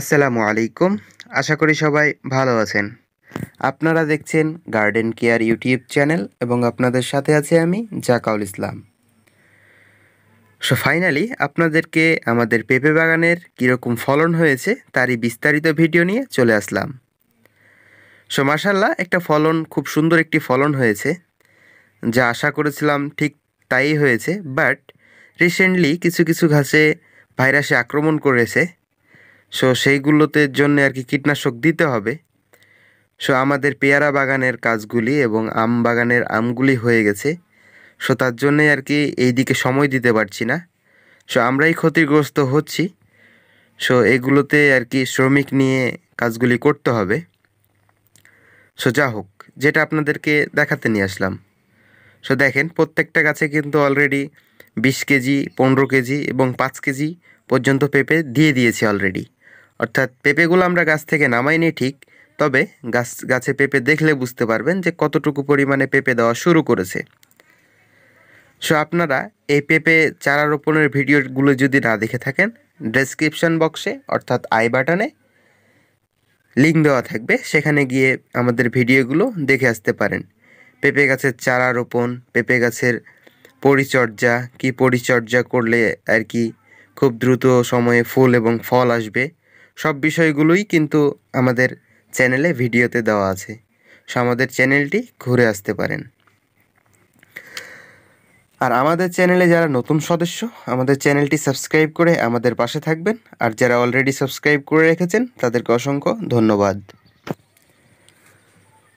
আসসালামু আলাইকুম আশা করি সবাই ভালো আছেন আপনারা দেখছেন গার্ডেন কেয়ার ইউটিউব চ্যানেল এবং আপনাদের সাথে আছে আমি জাকাউল ইসলাম সো ফাইনালি আপনাদেরকে আমাদের পেঁপে বাগানের কীরকম ফলন হয়েছে তারই বিস্তারিত ভিডিও নিয়ে চলে আসলাম সো মাসাল্লাহ একটা ফলন খুব সুন্দর একটি ফলন হয়েছে যা আশা করেছিলাম ঠিক তাই হয়েছে বাট রিসেন্টলি কিছু কিছু ঘাসে ভাইরাসে আক্রমণ করেছে সো সেইগুলোতে জন্য আর কি কীটনাশক দিতে হবে সো আমাদের পেয়ারা বাগানের কাজগুলি এবং আম বাগানের আমগুলি হয়ে গেছে সো তার জন্যে আর কি এই দিকে সময় দিতে পারছি না সো আমরাই ক্ষতিগ্রস্ত হচ্ছি সো এগুলোতে আর কি শ্রমিক নিয়ে কাজগুলি করতে হবে সো যা হোক যেটা আপনাদেরকে দেখাতে নিয়ে আসলাম সো দেখেন প্রত্যেকটা গাছে কিন্তু অলরেডি বিশ কেজি পনেরো কেজি এবং পাঁচ কেজি পর্যন্ত পেঁপে দিয়ে দিয়েছি অলরেডি অর্থাৎ পেঁপেগুলো আমরা গাছ থেকে নামাইনি ঠিক তবে গাছ গাছে পেঁপে দেখলে বুঝতে পারবেন যে কতটুকু পরিমাণে পেঁপে দেওয়া শুরু করেছে সো আপনারা এই পেঁপে চারা রোপণের ভিডিওগুলো যদি না দেখে থাকেন ডেসক্রিপশন বক্সে অর্থাৎ আই বাটনে লিঙ্ক দেওয়া থাকবে সেখানে গিয়ে আমাদের ভিডিওগুলো দেখে আসতে পারেন পেঁপে গাছের চারা রোপণ পেঁপে গাছের পরিচর্যা কি পরিচর্যা করলে আর কি খুব দ্রুত সময়ে ফুল এবং ফল আসবে সব বিষয়গুলোই কিন্তু আমাদের চ্যানেলে ভিডিওতে দেওয়া আছে সো আমাদের চ্যানেলটি ঘুরে আসতে পারেন আর আমাদের চ্যানেলে যারা নতুন সদস্য আমাদের চ্যানেলটি সাবস্ক্রাইব করে আমাদের পাশে থাকবেন আর যারা অলরেডি সাবস্ক্রাইব করে রেখেছেন তাদেরকে অসংখ্য ধন্যবাদ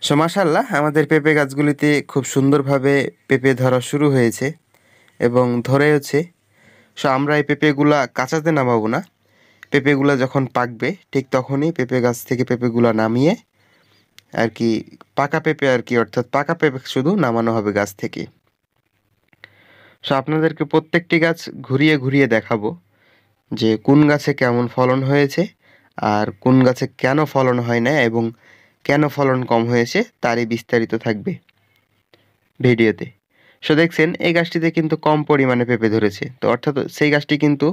সো মাসাল্লাহ আমাদের পেঁপে গাছগুলিতে খুব সুন্দরভাবে পেঁপে ধরা শুরু হয়েছে এবং ধরেওছে সো আমরা এই পেঁপেগুলা কাঁচাতে নামাবো না পেঁপেগুলো যখন পাকবে ঠিক তখনই পেঁপে গাছ থেকে পেঁপেগুলো নামিয়ে আর কি পাকা পেঁপে আর কি অর্থাৎ পাকা পেঁপে শুধু নামানো হবে গাছ থেকে সো আপনাদেরকে প্রত্যেকটি গাছ ঘুরিয়ে ঘুরিয়ে দেখাবো যে কোন গাছে কেমন ফলন হয়েছে আর কোন গাছে কেন ফলন হয় না এবং কেন ফলন কম হয়েছে তারই বিস্তারিত থাকবে ভিডিওতে সো দেখছেন এই গাছটিতে কিন্তু কম পরিমাণে পেঁপে ধরেছে তো অর্থাৎ সেই গাছটি কিন্তু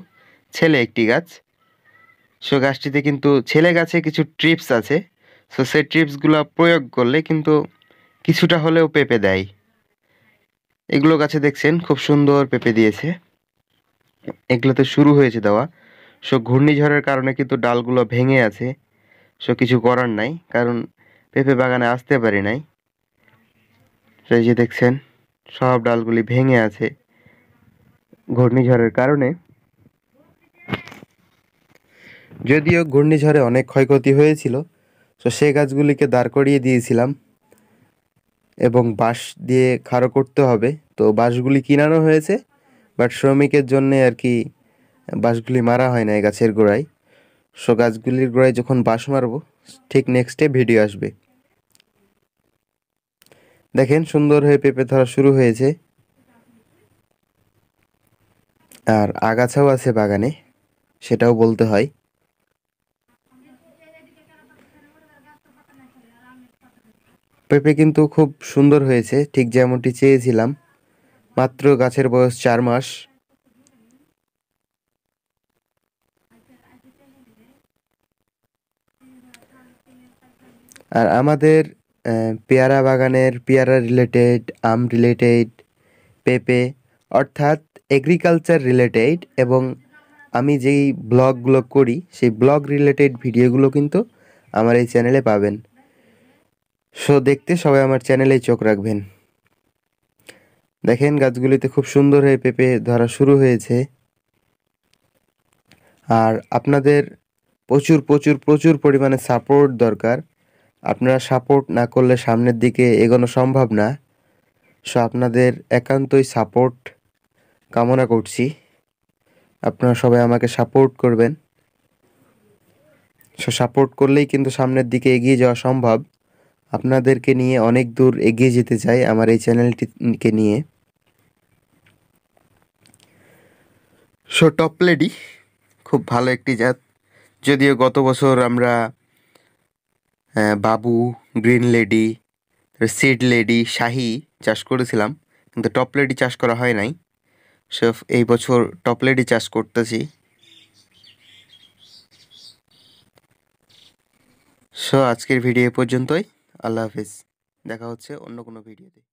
ছেলে একটি গাছ সো গাছটিতে কিন্তু ছেলে গাছে কিছু ট্রিপস আছে সো সেই ট্রিপসগুলো প্রয়োগ করলে কিন্তু কিছুটা হলেও পেপে দেয় এগুলো গাছে দেখছেন খুব সুন্দর পেপে দিয়েছে এগুলোতে শুরু হয়েছে দেওয়া সো ঘূর্ণিঝড়ের কারণে কিন্তু ডালগুলো ভেঙে আছে সো কিছু করার নাই কারণ পেঁপে বাগানে আসতে পারি নাই সেই যে দেখছেন সব ডালগুলি ভেঙে আছে ঘূর্ণিঝড়ের কারণে যদিও ঘূর্ণিঝড়ে অনেক ক্ষয়ক্ষতি হয়েছিল তো সে গাছগুলিকে দাঁড় করিয়ে দিয়েছিলাম এবং বাঁশ দিয়ে খাড়ো করতে হবে তো বাঁশগুলি কিনানো হয়েছে বাট শ্রমিকের জন্য আর কি বাঁশগুলি মারা হয় না এই গাছের গোড়ায় সো গাছগুলির গোড়ায় যখন বাঁশ মারব ঠিক নেক্সটে ভিডিও আসবে দেখেন সুন্দর হয়ে পেঁপে ধরা শুরু হয়েছে আর আগাছাও আছে বাগানে সেটাও বলতে হয় পেঁপে কিন্তু খুব সুন্দর হয়েছে ঠিক যেমনটি চেয়েছিলাম মাত্র গাছের বয়স চার মাস আর আমাদের পেয়ারা বাগানের পেয়ারা রিলেটেড আম রিলেটেড পেঁপে অর্থাৎ এগ্রিকালচার রিলেটেড এবং আমি যেই ব্লগগুলো করি সেই ব্লগ রিলেটেড ভিডিওগুলো কিন্তু আমার এই চ্যানেলে পাবেন সো দেখতে সবাই আমার চ্যানেলেই চোখ রাখবেন দেখেন গাছগুলিতে খুব সুন্দর হয়ে পেঁপে ধরা শুরু হয়েছে আর আপনাদের প্রচুর প্রচুর প্রচুর পরিমাণে সাপোর্ট দরকার আপনারা সাপোর্ট না করলে সামনের দিকে এগোনো সম্ভব না সো আপনাদের একান্তই সাপোর্ট কামনা করছি আপনারা সবাই আমাকে সাপোর্ট করবেন সো সাপোর্ট করলেই কিন্তু সামনের দিকে এগিয়ে যাওয়া সম্ভব আপনাদেরকে নিয়ে অনেক দূর এগিয়ে যেতে চাই আমার এই চ্যানেলটিকে নিয়ে সো টপ লেডি খুব ভালো একটি জাত যদিও গত বছর আমরা বাবু গ্রিন লেডি সিড লেডি শাহি চাষ করেছিলাম কিন্তু টপ লেডি চাষ করা হয় নাই সো এই বছর টপ লেডি চাষ করতেছি সো আজকের ভিডিও পর্যন্তই আল্লাহ হাফিজ দেখা হচ্ছে অন্য কোনো ভিডিওতে